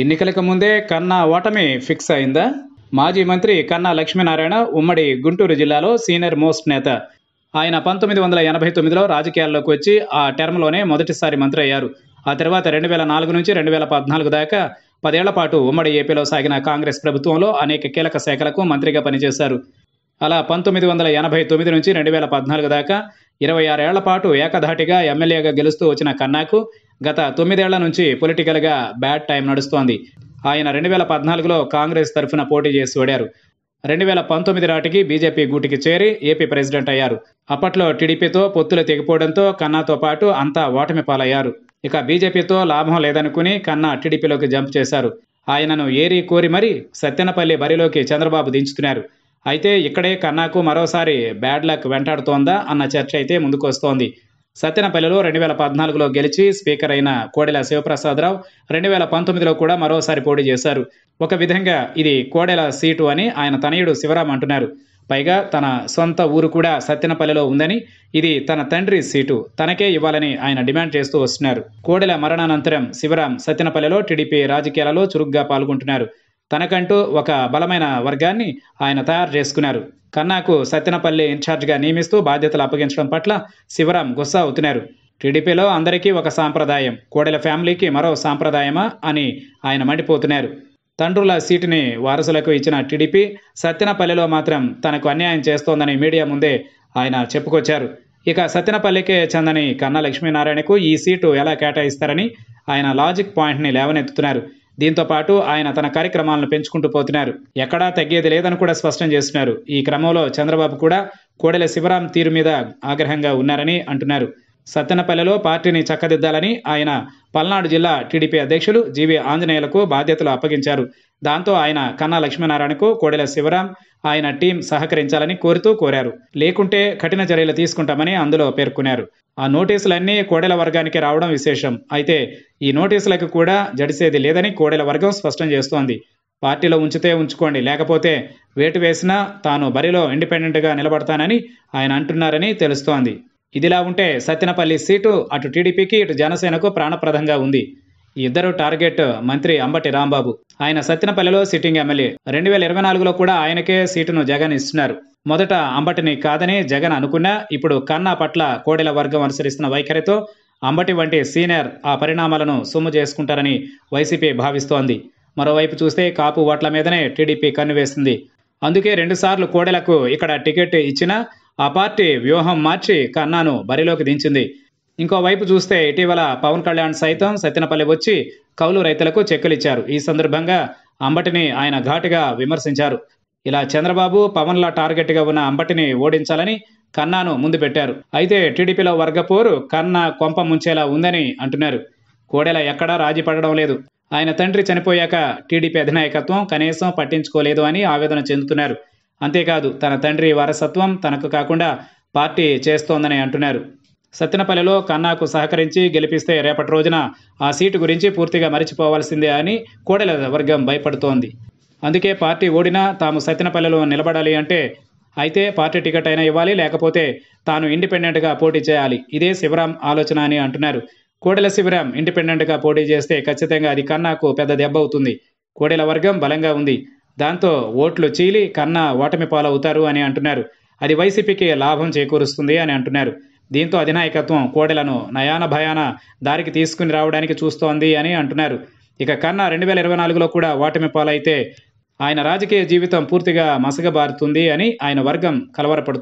ఎన్నికలకు ముందే కన్నా ఓటమి ఫిక్స్ అయిందా మాజీ మంత్రి కన్నా లక్ష్మీనారాయణ ఉమ్మడి గుంటూరు జిల్లాలో సీనియర్ మోస్ట్ నేత ఆయన పంతొమ్మిది వందల ఎనభై తొమ్మిదిలో రాజకీయాల్లోకి వచ్చి ఆ టర్మ్లోనే మొదటిసారి మంత్రి అయ్యారు ఆ తర్వాత రెండు వేల నాలుగు నుంచి రెండు వేల పద్నాలుగు దాకా పదేళ్ల పాటు ఉమ్మడి ఏపీలో సాగిన కాంగ్రెస్ ప్రభుత్వంలో అనేక కీలక శాఖలకు మంత్రిగా పనిచేశారు అలా పంతొమ్మిది వందల ఎనభై తొమ్మిది నుంచి రెండు వేల పద్నాలుగు దాకా ఇరవై ఆరేళ్ల పాటు ఏకధాటిగా ఎమ్మెల్యేగా గెలుస్తూ వచ్చిన కన్నాకు గత తొమ్మిదేళ్ల నుంచి పొలిటికల్గా బ్యాడ్ టైం నడుస్తోంది ఆయన రెండు వేల పద్నాలుగులో కాంగ్రెస్ తరఫున పోటీ చేసి ఓడారు రెండు వేల పంతొమ్మిది నాటికి బీజేపీ గూటికి చేరి ఏపీ ప్రెసిడెంట్ అయ్యారు అప్పట్లో టీడీపీతో పొత్తులు తెగిపోవడంతో కన్నాతో పాటు అంతా ఓటమి పాలయ్యారు ఇక బీజేపీతో లాభం లేదనుకుని కన్నా టీడీపీలోకి జంప్ చేశారు ఆయనను ఏరి కోరి మరీ సత్యనపల్లి బరిలోకి చంద్రబాబు దించుతున్నారు అయితే ఇక్కడే కన్నాకు మరోసారి బ్యాడ్ లక్ వెంటాడుతోందా అన్న చర్చ అయితే ముందుకొస్తోంది సత్యనపల్లిలో రెండు వేల పద్నాలుగులో గెలిచి స్పీకర్ అయిన కోడెల శివప్రసాదరావు రెండు వేల పంతొమ్మిదిలో కూడా మరోసారి పోటీ చేశారు ఒక విధంగా ఇది కోడెల సీటు అని ఆయన తనయుడు శివరాం అంటున్నారు పైగా తన సొంత ఊరు కూడా సత్యనపల్లిలో ఉందని ఇది తన తండ్రి సీటు తనకే ఇవ్వాలని ఆయన డిమాండ్ చేస్తూ వస్తున్నారు కోడెల మరణానంతరం శివరాం సత్యనపల్లిలో టీడీపీ రాజకీయాలలో చురుగ్గా పాల్గొంటున్నారు తనకంటూ ఒక బలమైన వర్గాన్ని ఆయన తయారు చేసుకున్నారు కన్నాకు సత్యనపల్లి ఇన్ఛార్జ్గా నియమిస్తూ బాధ్యతలు అప్పగించడం పట్ల శివరాం గుస్సా అవుతున్నారు టీడీపీలో అందరికీ ఒక సాంప్రదాయం కోడెల ఫ్యామిలీకి మరో సాంప్రదాయమా అని ఆయన మండిపోతున్నారు తండ్రుల సీటుని వారసులకు ఇచ్చిన టీడీపీ సత్యనపల్లిలో మాత్రం తనకు అన్యాయం చేస్తోందని మీడియా ముందే ఆయన చెప్పుకొచ్చారు ఇక సత్యనపల్లికే చెందని కన్నా లక్ష్మీనారాయణకు ఈ సీటు ఎలా కేటాయిస్తారని ఆయన లాజిక్ పాయింట్ని లేవనెత్తుతున్నారు దీంతో పాటు ఆయన తన కార్యక్రమాలను పెంచుకుంటూ పోతున్నారు ఎక్కడా తగ్గేది లేదని కూడా స్పష్టం చేస్తున్నారు ఈ క్రమంలో చంద్రబాబు కూడా కోడెల శివరాం తీరు మీద ఆగ్రహంగా ఉన్నారని అంటున్నారు సత్తెనపల్లెలో పార్టీని చక్కదిద్దాలని ఆయన పల్నాడు జిల్లా టీడీపీ అధ్యక్షులు జీవి ఆంజనేయులకు బాధ్యతలు అప్పగించారు దాంతో ఆయన కన్నా లక్ష్మీనారాయణకు కోడెల శివరాం ఆయన టీం సహకరించాలని కోరుతూ కోరారు లేకుంటే కఠిన చర్యలు తీసుకుంటామని అందులో పేర్కొన్నారు ఆ నోటీసులన్నీ కోడెల వర్గానికి రావడం విశేషం అయితే ఈ నోటీసులకు కూడా జడిసేది లేదని కోడెల వర్గం స్పష్టం చేస్తోంది పార్టీలో ఉంచితే ఉంచుకోండి లేకపోతే వేటు వేసినా తాను బరిలో ఇండిపెండెంట్గా నిలబడతానని ఆయన అంటున్నారని తెలుస్తోంది ఇదిలా ఉంటే సత్తెనపల్లి సీటు అటు టీడీపీకి ఇటు జనసేనకు ప్రాణప్రదంగా ఉంది ఇద్దరు టార్గెట్ మంత్రి అంబటి రాంబాబు ఆయన సత్తెనపల్లిలో సిట్టింగ్ ఎమ్మెల్యే రెండు వేల ఇరవై నాలుగులో కూడా ఆయనకే సీటును జగన్ ఇస్తున్నారు మొదట అంబటిని కాదని జగన్ అనుకున్నా ఇప్పుడు కన్నా పట్ల కోడెల వర్గం అనుసరిస్తున్న వైఖరితో అంబటి వంటి సీనియర్ ఆ పరిణామాలను సొమ్ము చేసుకుంటారని వైసీపీ భావిస్తోంది మరోవైపు చూస్తే కాపు ఓట్ల మీదనే టీడీపీ కన్నువేసింది అందుకే రెండుసార్లు కోడెలకు ఇక్కడ టికెట్ ఇచ్చినా ఆ పార్టీ వ్యూహం మార్చి కన్నాను బరిలోకి దించింది ఇంకోవైపు చూస్తే ఇటీవల పవన్ కళ్యాణ్ సైతం సత్యనపల్లి వచ్చి కౌలు రైతులకు చెక్కులిచ్చారు ఈ సందర్భంగా అంబటిని ఆయన ఘాటుగా విమర్శించారు ఇలా చంద్రబాబు పవన్ల టార్గెట్గా ఉన్న అంబటిని ఓడించాలని కన్నాను ముందు పెట్టారు అయితే టీడీపీలో వర్గపోరు కన్నా కొంప ముంచేలా ఉందని అంటున్నారు కోడెల ఎక్కడా రాజీ పడడం లేదు ఆయన తండ్రి చనిపోయాక టీడీపీ అధినాయకత్వం కనీసం పట్టించుకోలేదు అని ఆవేదన చెందుతున్నారు అంతేకాదు తన తండ్రి వారసత్వం తనకు కాకుండా పార్టీ చేస్తోందని అంటున్నారు సత్తెనపల్లిలో కన్నాకు సహకరించి గెలిపిస్తే రేపటి రోజున ఆ సీటు గురించి పూర్తిగా మరిచిపోవాల్సిందే అని కోడెల వర్గం భయపడుతోంది అందుకే పార్టీ ఓడినా తాము సత్తెనపల్లిలో నిలబడాలి అంటే అయితే పార్టీ టికెట్ అయినా ఇవ్వాలి లేకపోతే తాను ఇండిపెండెంట్గా పోటీ చేయాలి ఇదే శివరాం ఆలోచన అని అంటున్నారు కోడెల శివరాం ఇండిపెండెంట్గా పోటీ చేస్తే ఖచ్చితంగా అది కన్నాకు పెద్ద దెబ్బ అవుతుంది కోడెల వర్గం బలంగా ఉంది దాంతో ఓట్లు చీలి కన్నా ఓటమి పాలవుతారు అని అంటున్నారు అది వైసీపీకి లాభం చేకూరుస్తుంది అని అంటున్నారు దీంతో అధినాయకత్వం కోడెలను నయాన భయాన దారికి తీసుకుని రావడానికి చూస్తోంది అని అంటున్నారు ఇక కన్నా రెండు వేల ఇరవై నాలుగులో కూడా ఓటమి పాలైతే ఆయన రాజకీయ జీవితం పూర్తిగా మసగబారుతుంది అని ఆయన వర్గం కలవరపడుతుంది